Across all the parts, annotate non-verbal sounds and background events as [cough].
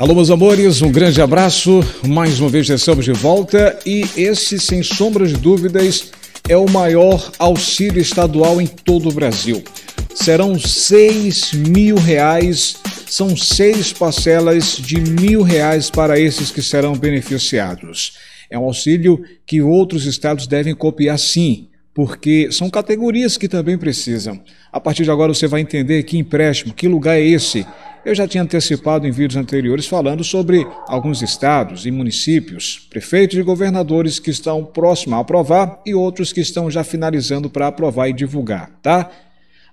Alô, meus amores, um grande abraço. Mais uma vez estamos de volta e esse, sem sombra de dúvidas, é o maior auxílio estadual em todo o Brasil. Serão seis mil reais, são seis parcelas de mil reais para esses que serão beneficiados. É um auxílio que outros estados devem copiar sim, porque são categorias que também precisam. A partir de agora você vai entender que empréstimo, que lugar é esse eu já tinha antecipado em vídeos anteriores falando sobre alguns estados e municípios, prefeitos e governadores que estão próximos a aprovar e outros que estão já finalizando para aprovar e divulgar, tá?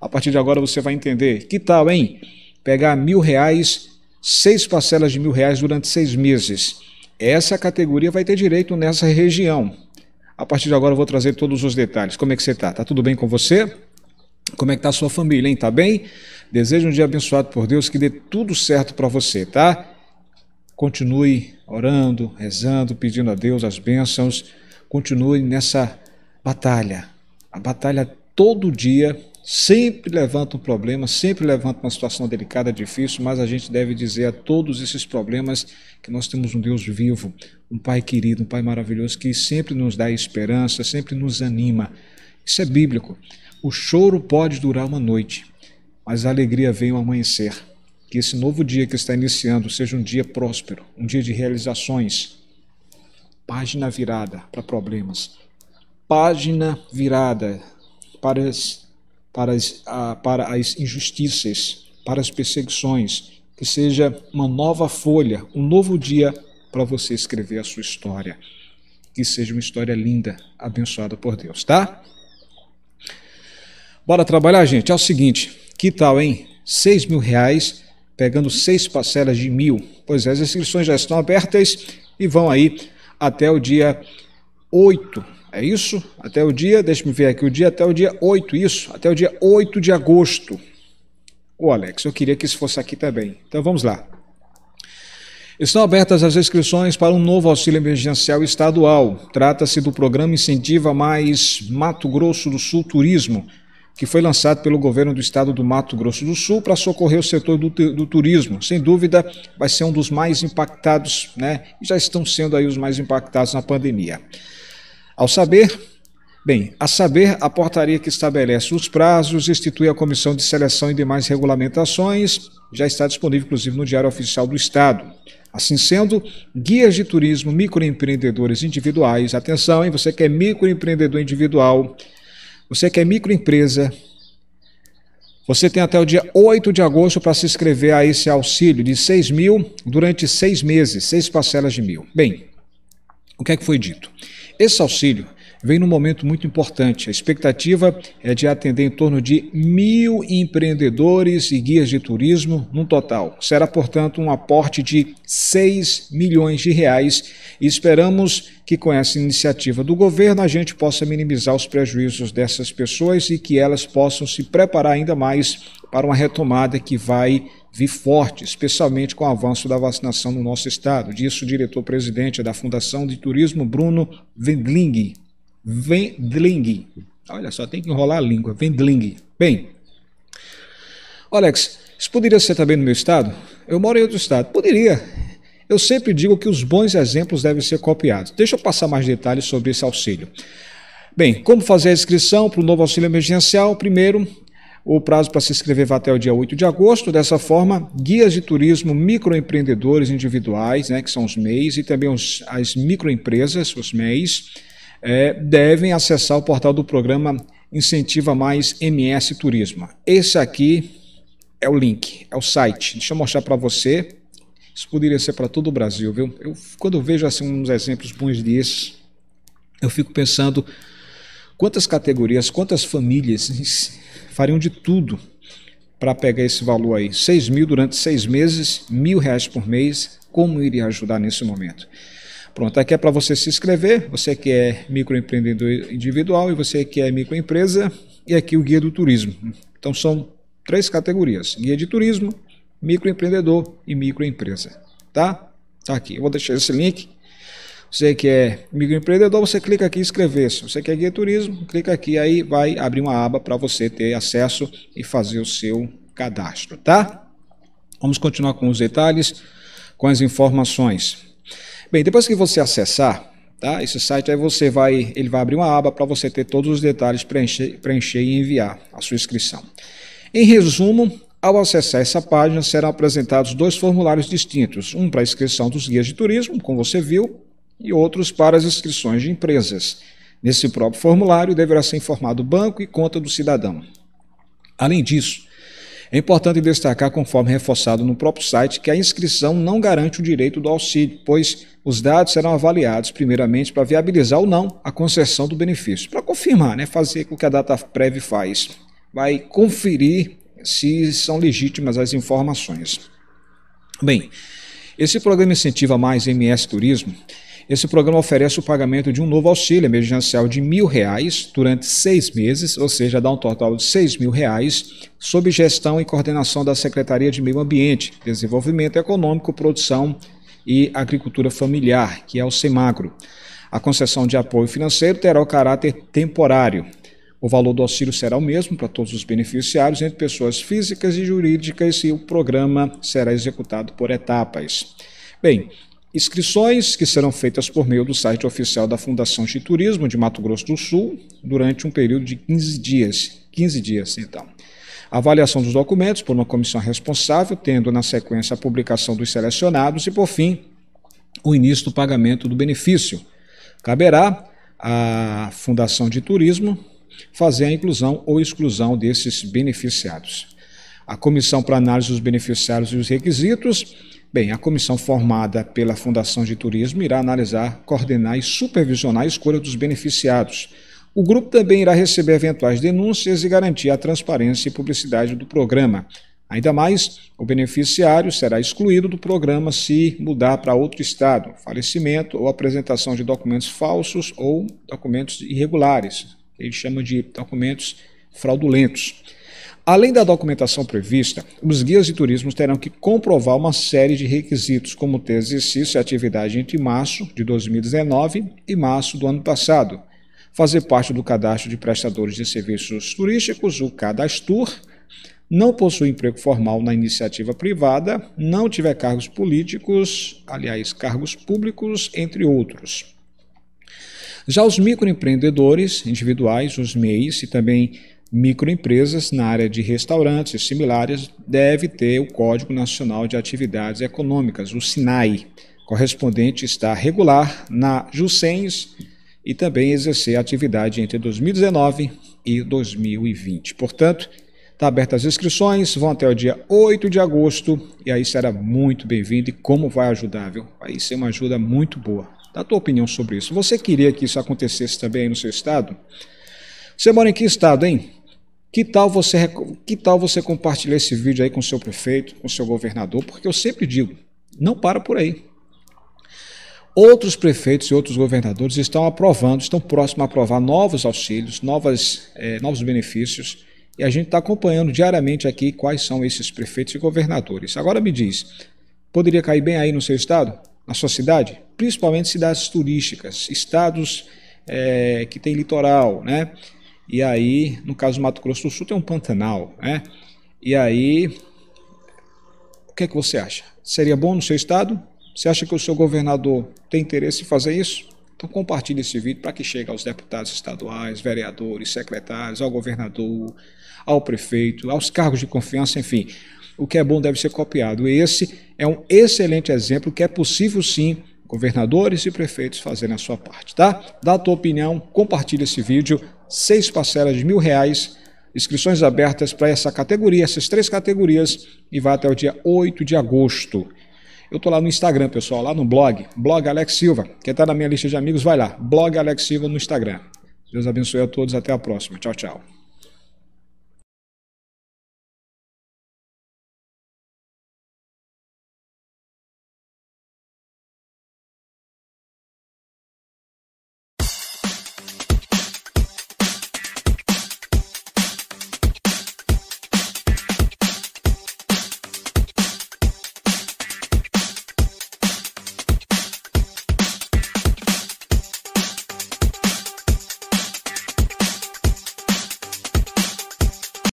A partir de agora você vai entender. Que tal, hein? Pegar mil reais, seis parcelas de mil reais durante seis meses. Essa categoria vai ter direito nessa região. A partir de agora eu vou trazer todos os detalhes. Como é que você tá? Tá tudo bem com você? Como é que tá a sua família, hein? Tá bem? Desejo um dia abençoado por Deus, que dê tudo certo para você, tá? Continue orando, rezando, pedindo a Deus as bênçãos. Continue nessa batalha. A batalha todo dia sempre levanta um problema, sempre levanta uma situação delicada, difícil, mas a gente deve dizer a todos esses problemas que nós temos um Deus vivo, um Pai querido, um Pai maravilhoso que sempre nos dá esperança, sempre nos anima. Isso é bíblico. O choro pode durar uma noite, mas a alegria vem ao amanhecer. Que esse novo dia que está iniciando seja um dia próspero, um dia de realizações. Página virada para problemas. Página virada para as, para as, para as injustiças, para as perseguições. Que seja uma nova folha, um novo dia para você escrever a sua história. Que seja uma história linda, abençoada por Deus, tá? Bora trabalhar, gente? É o seguinte. Que tal, hein? Seis mil reais, pegando seis parcelas de mil. Pois é, as inscrições já estão abertas e vão aí até o dia 8. É isso? Até o dia, deixa-me ver aqui o dia, até o dia 8, isso? Até o dia 8 de agosto. Ô Alex, eu queria que isso fosse aqui também. Então vamos lá. Estão abertas as inscrições para um novo auxílio emergencial estadual. Trata-se do programa Incentiva Mais Mato Grosso do Sul Turismo que foi lançado pelo governo do estado do Mato Grosso do Sul para socorrer o setor do, do, turismo. Sem dúvida, vai ser um dos mais impactados, né? E já estão sendo aí os mais impactados na pandemia. Ao saber, bem, a saber, a portaria que estabelece os prazos, institui a comissão de seleção e demais regulamentações, já está disponível, inclusive, no Diário Oficial do Estado. Assim sendo, guias de turismo, microempreendedores individuais, atenção, hein? Você que é microempreendedor individual, você que é microempresa, você tem até o dia 8 de agosto para se inscrever a esse auxílio de 6 mil durante seis meses, seis parcelas de mil. Bem, o que é que foi dito? Esse auxílio vem num momento muito importante. A expectativa é de atender em torno de mil empreendedores e guias de turismo no total. Será, portanto, um aporte de 6 milhões de reais e esperamos que com essa iniciativa do governo a gente possa minimizar os prejuízos dessas pessoas e que elas possam se preparar ainda mais para uma retomada que vai vir forte, especialmente com o avanço da vacinação no nosso estado. Disso o diretor-presidente da Fundação de Turismo, Bruno Wendling. Vendling, Olha só, tem que enrolar a língua. Vendling, Bem, Alex, isso poderia ser também no meu estado? Eu moro em outro estado. Poderia. Eu sempre digo que os bons exemplos devem ser copiados. Deixa eu passar mais detalhes sobre esse auxílio. Bem, como fazer a inscrição para o novo auxílio emergencial? Primeiro, o prazo para se inscrever vai até o dia 8 de agosto. Dessa forma, guias de turismo, microempreendedores individuais, né, que são os MEIs, e também os, as microempresas, os MEIs, é, devem acessar o portal do programa Incentiva Mais MS Turismo. Esse aqui é o link, é o site. Deixa eu mostrar para você. Isso poderia ser para todo o Brasil, viu? Eu, quando eu vejo assim, uns exemplos bons desses, eu fico pensando quantas categorias, quantas famílias [laughs] fariam de tudo para pegar esse valor aí. 6 mil durante seis meses, mil reais por mês, como iria ajudar nesse momento? Pronto, aqui é para você se inscrever, você que é microempreendedor individual e você que é microempresa, e aqui o guia do turismo. Então são três categorias: guia de turismo, microempreendedor e microempresa. Tá? Tá aqui. Eu vou deixar esse link. Você que é microempreendedor, você clica aqui em inscrever-se. Você que é guia de turismo, clica aqui, aí vai abrir uma aba para você ter acesso e fazer o seu cadastro, tá? Vamos continuar com os detalhes, com as informações. Bem, depois que você acessar, tá? Esse site aí você vai, ele vai abrir uma aba para você ter todos os detalhes preencher, preencher e enviar a sua inscrição. Em resumo, ao acessar essa página serão apresentados dois formulários distintos, um para inscrição dos guias de turismo, como você viu, e outros para as inscrições de empresas. Nesse próprio formulário deverá ser informado o banco e conta do cidadão. Além disso, é importante destacar, conforme reforçado no próprio site, que a inscrição não garante o direito do auxílio, pois os dados serão avaliados primeiramente para viabilizar ou não a concessão do benefício. Para confirmar, né, fazer o que a data prévia faz, vai conferir se são legítimas as informações. Bem, esse programa incentiva mais MS Turismo esse programa oferece o pagamento de um novo auxílio emergencial de mil reais durante seis meses, ou seja, dá um total de seis mil reais, sob gestão e coordenação da Secretaria de Meio Ambiente, Desenvolvimento Econômico, Produção e Agricultura Familiar, que é o SEMAGRO. A concessão de apoio financeiro terá o caráter temporário. O valor do auxílio será o mesmo para todos os beneficiários, entre pessoas físicas e jurídicas, e o programa será executado por etapas. Bem, inscrições que serão feitas por meio do site oficial da Fundação de Turismo de Mato Grosso do Sul durante um período de 15 dias. 15 dias, então. avaliação dos documentos por uma comissão responsável, tendo na sequência a publicação dos selecionados e, por fim, o início do pagamento do benefício. Caberá à Fundação de Turismo fazer a inclusão ou exclusão desses beneficiados. A comissão para análise dos beneficiários e os requisitos Bem, a comissão formada pela Fundação de Turismo irá analisar, coordenar e supervisionar a escolha dos beneficiados. O grupo também irá receber eventuais denúncias e garantir a transparência e publicidade do programa. Ainda mais, o beneficiário será excluído do programa se mudar para outro estado, falecimento ou apresentação de documentos falsos ou documentos irregulares, que eles chamam de documentos fraudulentos. Além da documentação prevista, os guias de turismo terão que comprovar uma série de requisitos, como ter exercício e atividade entre março de 2019 e março do ano passado, fazer parte do cadastro de prestadores de serviços turísticos, o Cadastur, não possuir emprego formal na iniciativa privada, não tiver cargos políticos, aliás, cargos públicos, entre outros. Já os microempreendedores individuais, os MEIs, e também microempresas na área de restaurantes e similares deve ter o Código Nacional de Atividades Econômicas, o SINAI, correspondente está regular na JUSENS e também exercer atividade entre 2019 e 2020. Portanto, está aberta as inscrições, vão até o dia 8 de agosto e aí será muito bem-vindo e como vai ajudar, viu? Vai ser uma ajuda muito boa. Dá a tua opinião sobre isso. Você queria que isso acontecesse também aí no seu estado? Você mora em que estado, hein? Que tal você que tal você compartilhar esse vídeo aí com seu prefeito, com seu governador? Porque eu sempre digo, não para por aí. Outros prefeitos e outros governadores estão aprovando, estão próximos a aprovar novos auxílios, novas, eh, novos benefícios, e a gente está acompanhando diariamente aqui quais são esses prefeitos e governadores. Agora me diz, poderia cair bem aí no seu estado, na sua cidade? Principalmente cidades turísticas, estados eh, que têm litoral, né? E aí, no caso do Mato Grosso do Sul, tem um Pantanal, né? E aí, o que é que você acha? Seria bom no seu estado? Você acha que o seu governador tem interesse em fazer isso? Então compartilhe esse vídeo para que chegue aos deputados estaduais, vereadores, secretários, ao governador, ao prefeito, aos cargos de confiança, enfim. O que é bom deve ser copiado. esse é um excelente exemplo que é possível sim governadores e prefeitos fazerem a sua parte, tá? Dá a tua opinião, compartilha esse vídeo, seis parcelas de mil reais. Inscrições abertas para essa categoria, essas três categorias, e vai até o dia 8 de agosto. Eu tô lá no Instagram, pessoal, lá no blog, blog Alex Silva. Quem está na minha lista de amigos, vai lá, blog Alex Silva no Instagram. Deus abençoe a todos, até a próxima. Tchau, tchau.